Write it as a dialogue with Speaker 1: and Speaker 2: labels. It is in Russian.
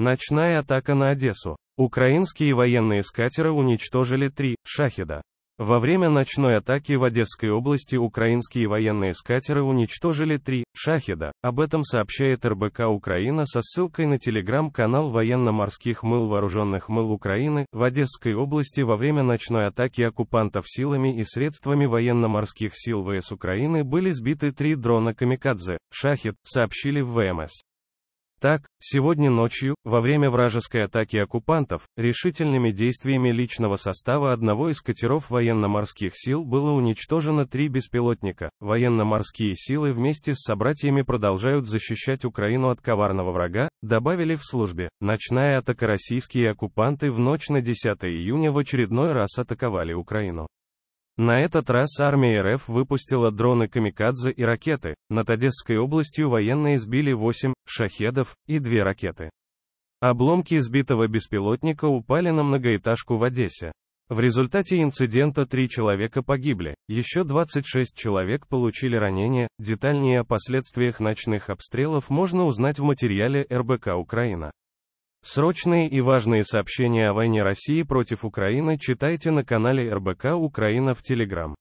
Speaker 1: Ночная атака на Одессу. Украинские военные скатеры уничтожили три шахида. Во время ночной атаки в Одесской области украинские военные скатеры уничтожили три шахида. Об этом сообщает РБК Украина со ссылкой на телеграм-канал военно-морских мыл вооруженных мыл Украины. В Одесской области во время ночной атаки оккупантов силами и средствами военно-морских сил ВС Украины были сбиты три дрона «Камикадзе» Шахид сообщили в ВМС. Так, сегодня ночью, во время вражеской атаки оккупантов, решительными действиями личного состава одного из катеров военно-морских сил было уничтожено три беспилотника. Военно-морские силы вместе с собратьями продолжают защищать Украину от коварного врага, добавили в службе. Ночная атака российские оккупанты в ночь на 10 июня в очередной раз атаковали Украину. На этот раз армия РФ выпустила дроны «Камикадзе» и ракеты. Над Одесской областью военные сбили 8 шахедов и две ракеты. Обломки сбитого беспилотника упали на многоэтажку в Одессе. В результате инцидента три человека погибли, еще 26 человек получили ранения, детальнее о последствиях ночных обстрелов можно узнать в материале РБК «Украина». Срочные и важные сообщения о войне России против Украины читайте на канале РБК «Украина» в Телеграм.